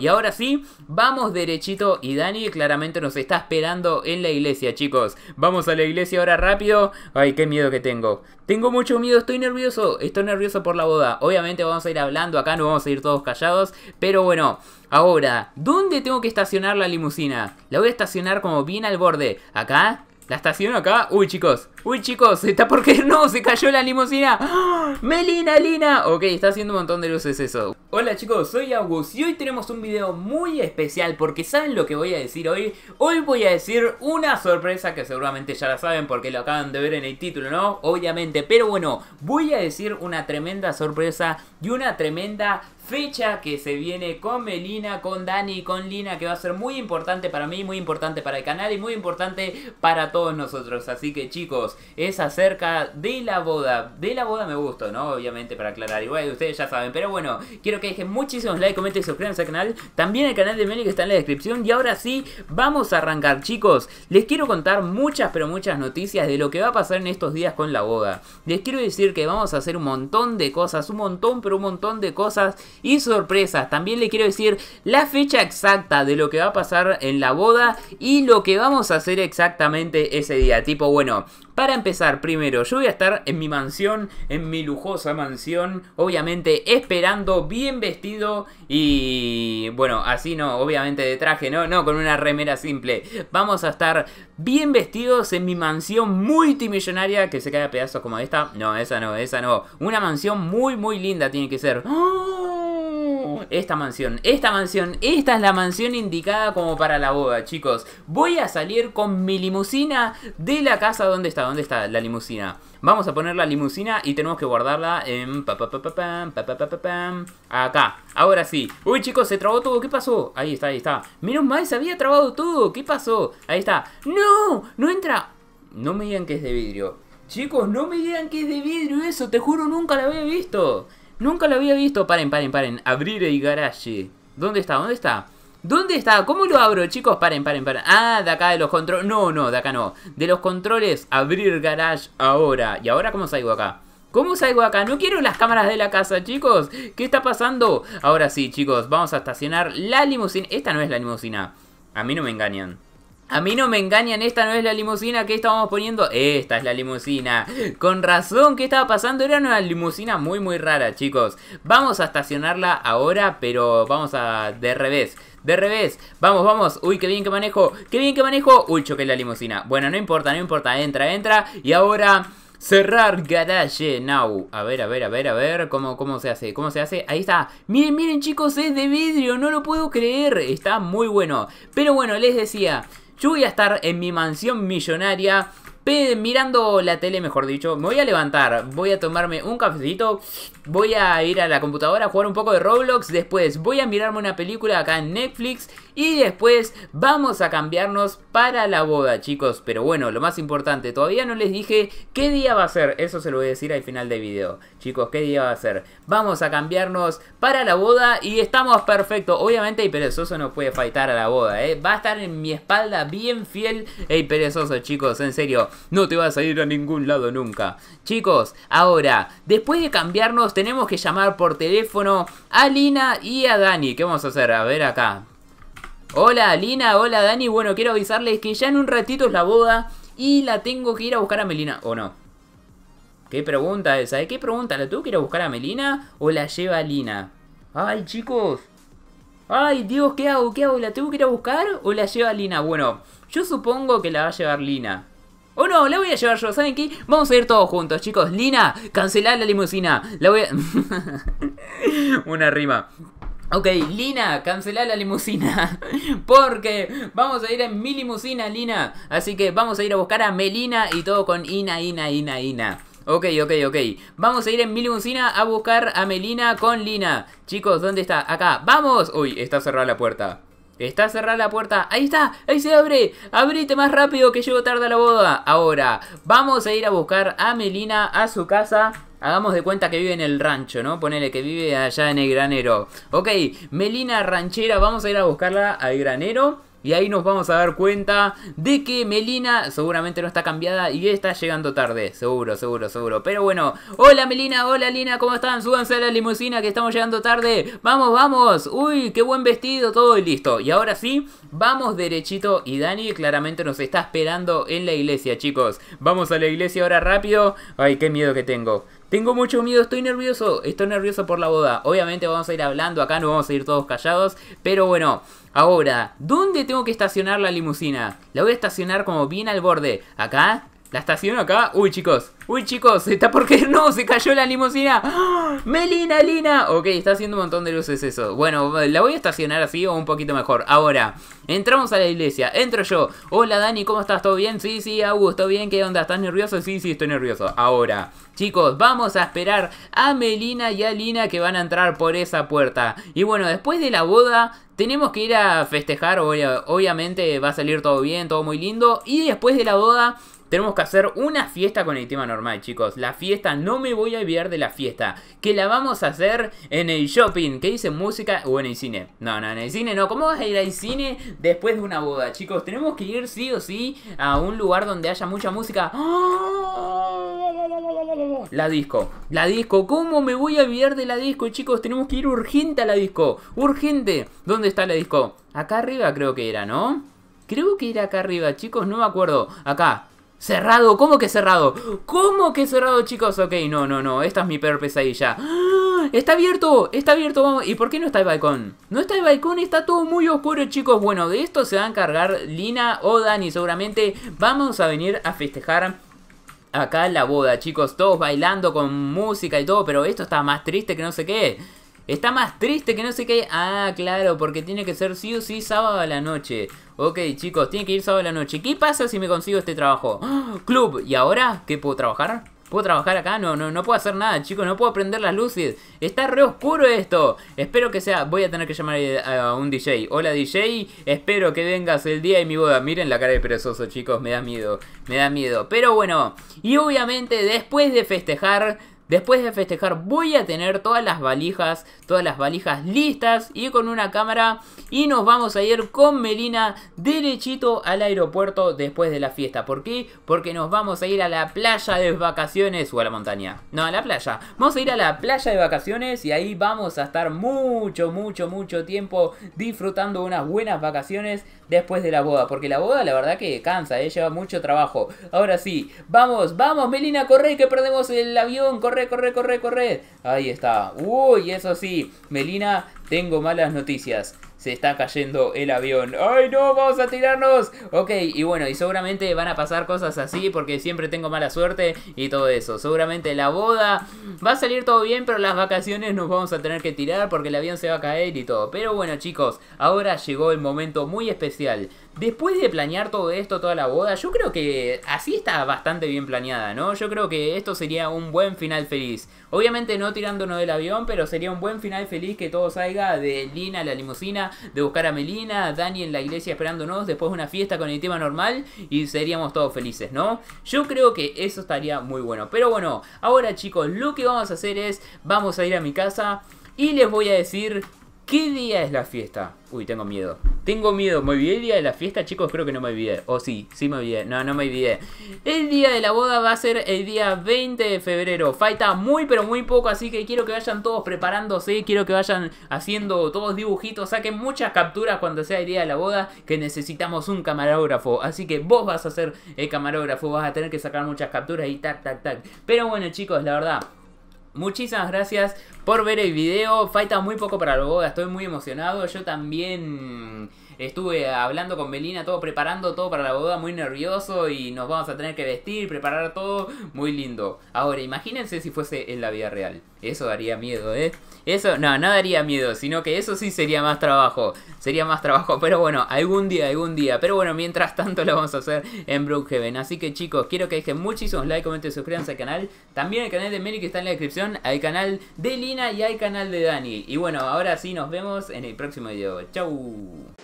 Y ahora sí, vamos derechito y Dani claramente nos está esperando en la iglesia, chicos. Vamos a la iglesia ahora rápido. Ay, qué miedo que tengo. Tengo mucho miedo, estoy nervioso, estoy nervioso por la boda. Obviamente vamos a ir hablando acá, no vamos a ir todos callados. Pero bueno, ahora, ¿dónde tengo que estacionar la limusina? La voy a estacionar como bien al borde. ¿Acá? ¿La estaciono acá? Uy, chicos, Uy, chicos, ¿está porque no? Se cayó la limusina. ¡Ah! ¡Melina, Lina! Ok, está haciendo un montón de luces eso. Hola chicos, soy august y hoy tenemos un video muy especial porque ¿saben lo que voy a decir hoy? Hoy voy a decir una sorpresa que seguramente ya la saben porque lo acaban de ver en el título, ¿no? Obviamente, pero bueno, voy a decir una tremenda sorpresa y una tremenda fecha que se viene con Melina, con Dani, y con Lina, que va a ser muy importante para mí, muy importante para el canal y muy importante para todos nosotros. Así que chicos, es acerca de la boda. De la boda me gustó, ¿no? Obviamente para aclarar. Igual ustedes ya saben. Pero bueno, quiero que dejen muchísimos likes, comenten y suscríbanse al canal. También el canal de Meli que está en la descripción. Y ahora sí, vamos a arrancar, chicos. Les quiero contar muchas, pero muchas noticias de lo que va a pasar en estos días con la boda. Les quiero decir que vamos a hacer un montón de cosas. Un montón, pero un montón de cosas y sorpresas. También les quiero decir la fecha exacta de lo que va a pasar en la boda y lo que vamos a hacer exactamente ese día. Tipo, bueno, para empezar, primero, yo voy a estar en mi mansión, en mi lujosa mansión, obviamente esperando, bien vestido y bueno, así no, obviamente de traje, no, no, con una remera simple. Vamos a estar bien vestidos en mi mansión multimillonaria que se cae a pedazos como esta. No, esa no, esa no. Una mansión muy, muy linda tiene que ser. ¡Oh! esta mansión, esta mansión, esta es la mansión indicada como para la boda, chicos. Voy a salir con mi limusina de la casa. donde está? ¿Dónde está la limusina? Vamos a poner la limusina y tenemos que guardarla en... Acá, ahora sí. Uy, chicos, se trabó todo. ¿Qué pasó? Ahí está, ahí está. Menos mal, se había trabado todo. ¿Qué pasó? Ahí está. ¡No! ¡No entra! No me digan que es de vidrio. Chicos, no me digan que es de vidrio eso. Te juro, nunca la había visto. Nunca lo había visto. Paren, paren, paren. Abrir el garage. ¿Dónde está? ¿Dónde está? ¿Dónde está? ¿Cómo lo abro, chicos? Paren, paren, paren. Ah, de acá de los controles. No, no, de acá no. De los controles, abrir garage ahora. ¿Y ahora cómo salgo acá? ¿Cómo salgo acá? No quiero las cámaras de la casa, chicos. ¿Qué está pasando? Ahora sí, chicos, vamos a estacionar la limusina. Esta no es la limusina. A mí no me engañan. A mí no me engañan, esta no es la limusina que estábamos poniendo. Esta es la limusina. Con razón, ¿qué estaba pasando? Era una limusina muy muy rara, chicos. Vamos a estacionarla ahora, pero vamos a... de revés. De revés, vamos, vamos, uy, qué bien que manejo Qué bien que manejo, uy, choqué la limusina Bueno, no importa, no importa, entra, entra Y ahora, cerrar garage now A ver, a ver, a ver, a ver ¿Cómo, cómo se hace? ¿Cómo se hace? Ahí está Miren, miren chicos, es de vidrio, no lo puedo creer Está muy bueno Pero bueno, les decía yo voy a estar en mi mansión millonaria mirando la tele, mejor dicho. Me voy a levantar, voy a tomarme un cafecito, voy a ir a la computadora a jugar un poco de Roblox, después voy a mirarme una película acá en Netflix y después vamos a cambiarnos para la boda, chicos. Pero bueno, lo más importante, todavía no les dije qué día va a ser, eso se lo voy a decir al final del video. Chicos, qué día va a ser. Vamos a cambiarnos para la boda y estamos perfectos. Obviamente, el perezoso no puede faltar a la boda, ¿eh? Va a estar en mi espalda bien fiel el perezoso, chicos, en serio. No te vas a ir a ningún lado nunca. Chicos, ahora, después de cambiarnos, tenemos que llamar por teléfono a Lina y a Dani. ¿Qué vamos a hacer? A ver acá. Hola Lina, hola Dani. Bueno, quiero avisarles que ya en un ratito es la boda y la tengo que ir a buscar a Melina. ¿O no? ¿Qué pregunta esa? ¿De ¿Eh? qué pregunta? esa qué pregunta la tengo que ir a buscar a Melina o la lleva Lina? Ay, chicos. Ay, Dios, ¿qué hago? ¿Qué hago? ¿La tengo que ir a buscar o la lleva Lina? Bueno, yo supongo que la va a llevar Lina. O oh, no, la voy a llevar yo. ¿Saben qué? Vamos a ir todos juntos, chicos. Lina, cancelá la limusina. La voy a... Una rima. Ok, Lina, cancelá la limusina. Porque vamos a ir en mi limusina, Lina. Así que vamos a ir a buscar a Melina y todo con Ina, Ina, Ina, Ina. Ok, ok, ok. Vamos a ir en mi limusina a buscar a Melina con Lina. Chicos, ¿dónde está? Acá. ¡Vamos! Uy, está cerrada la puerta. Está cerrada la puerta. Ahí está. Ahí se abre. Abrite más rápido que llego tarde a la boda. Ahora, vamos a ir a buscar a Melina a su casa. Hagamos de cuenta que vive en el rancho, ¿no? Ponele que vive allá en el granero. Ok, Melina ranchera, vamos a ir a buscarla al granero. Y ahí nos vamos a dar cuenta de que Melina seguramente no está cambiada y está llegando tarde. Seguro, seguro, seguro. Pero bueno, hola Melina, hola Lina, ¿cómo están? Súbanse a la limusina que estamos llegando tarde. Vamos, vamos. Uy, qué buen vestido, todo listo. Y ahora sí, vamos derechito. Y Dani claramente nos está esperando en la iglesia, chicos. Vamos a la iglesia ahora rápido. Ay, qué miedo que tengo. Tengo mucho miedo, estoy nervioso, estoy nervioso por la boda. Obviamente vamos a ir hablando acá, no vamos a ir todos callados. Pero bueno, ahora, ¿dónde tengo que estacionar la limusina? La voy a estacionar como bien al borde. ¿Acá? La estaciono acá. Uy, chicos. Uy, chicos. Está porque no, se cayó la limusina. ¡Ah! Melina, Lina. Ok, está haciendo un montón de luces eso. Bueno, la voy a estacionar así o un poquito mejor. Ahora, entramos a la iglesia. Entro yo. Hola, Dani, ¿cómo estás? ¿Todo bien? Sí, sí, Augusto, ¿todo bien? ¿Qué onda? ¿Estás nervioso? Sí, sí, estoy nervioso. Ahora, chicos, vamos a esperar a Melina y a Lina que van a entrar por esa puerta. Y bueno, después de la boda, tenemos que ir a festejar, obviamente va a salir todo bien, todo muy lindo. Y después de la boda tenemos que hacer una fiesta con el tema normal, chicos. La fiesta, no me voy a olvidar de la fiesta. Que la vamos a hacer en el shopping. Que dice música o en el cine. No, no, en el cine no. ¿Cómo vas a ir al cine después de una boda, chicos? Tenemos que ir sí o sí a un lugar donde haya mucha música. ¡Ah! La disco. La disco. ¿Cómo me voy a olvidar de la disco, chicos? Tenemos que ir urgente a la disco. Urgente. ¿Dónde está la disco? Acá arriba creo que era, ¿no? Creo que era acá arriba, chicos, no me acuerdo. Acá, Cerrado, ¿cómo que cerrado? ¿Cómo que cerrado, chicos? Ok, no, no, no, esta es mi peor pesadilla. ¡Ah! Está abierto, está abierto, vamos. ¿Y por qué no está el balcón? No está el balcón, está todo muy oscuro, chicos. Bueno, de esto se va a encargar Lina o Dani, seguramente. Vamos a venir a festejar acá la boda, chicos. Todos bailando con música y todo, pero esto está más triste que no sé qué. Está más triste que no sé qué. Ah, claro, porque tiene que ser sí o sí sábado a la noche. Ok, chicos, tiene que ir sábado a la noche. ¿Qué pasa si me consigo este trabajo? ¡Ah! club, ¿y ahora qué puedo trabajar? ¿Puedo trabajar acá? No, no, no puedo hacer nada, chicos. No puedo prender las luces. Está re oscuro esto. Espero que sea... Voy a tener que llamar eh, a un DJ. Hola, DJ. Espero que vengas el día y mi boda. Miren la cara de perezoso, chicos. Me da miedo. Me da miedo. Pero bueno. Y obviamente, después de festejar Después de festejar voy a tener todas las valijas, todas las valijas listas y con una cámara. Y nos vamos a ir con Melina derechito al aeropuerto después de la fiesta. ¿Por qué? Porque nos vamos a ir a la playa de vacaciones o a la montaña. No, a la playa. Vamos a ir a la playa de vacaciones y ahí vamos a estar mucho, mucho, mucho tiempo disfrutando unas buenas vacaciones después de la boda. Porque la boda la verdad que cansa, eh, lleva mucho trabajo. Ahora sí, vamos, vamos Melina, corre que perdemos el avión, corre corre, corre, corre, corre. Ahí está. Uy, eso sí. Melina, tengo malas noticias. Se está cayendo el avión. ¡Ay, no! ¡Vamos a tirarnos! Ok, y bueno, y seguramente van a pasar cosas así porque siempre tengo mala suerte y todo eso. Seguramente la boda va a salir todo bien, pero las vacaciones nos vamos a tener que tirar porque el avión se va a caer y todo. Pero bueno, chicos, ahora llegó el momento muy especial Después de planear todo esto, toda la boda, yo creo que así está bastante bien planeada, ¿no? Yo creo que esto sería un buen final feliz. Obviamente no tirándonos del avión, pero sería un buen final feliz que todo salga de Lina a la limusina, de buscar a Melina, Dani en la iglesia esperándonos, después una fiesta con el tema normal y seríamos todos felices, ¿no? Yo creo que eso estaría muy bueno. Pero bueno, ahora chicos, lo que vamos a hacer es, vamos a ir a mi casa y les voy a decir ¿Qué día es la fiesta? Uy, tengo miedo. Tengo miedo. ¿Me olvidé el día de la fiesta, chicos? Creo que no me olvidé. O oh, sí, sí me olvidé. No, no me olvidé. El día de la boda va a ser el día 20 de febrero. Falta muy, pero muy poco. Así que quiero que vayan todos preparándose. Quiero que vayan haciendo todos dibujitos. Saquen muchas capturas cuando sea el día de la boda. Que necesitamos un camarógrafo. Así que vos vas a ser el camarógrafo. Vas a tener que sacar muchas capturas y tac, tac, tac. Pero bueno, chicos, la verdad. Muchísimas gracias por ver el video. Falta muy poco para la boda, estoy muy emocionado. Yo también estuve hablando con Melina, todo preparando todo para la boda, muy nervioso y nos vamos a tener que vestir, preparar todo, muy lindo. Ahora, imagínense si fuese en la vida real. Eso daría miedo, ¿eh? Eso, no, no daría miedo, sino que eso sí sería más trabajo. Sería más trabajo, pero bueno, algún día, algún día. Pero bueno, mientras tanto lo vamos a hacer en Brookhaven. Así que chicos, quiero que dejen muchísimos likes, comenten, suscríbanse al canal. También al canal de Meli que está en la descripción, al canal de Lina y al canal de Dani. Y bueno, ahora sí, nos vemos en el próximo video. Chau.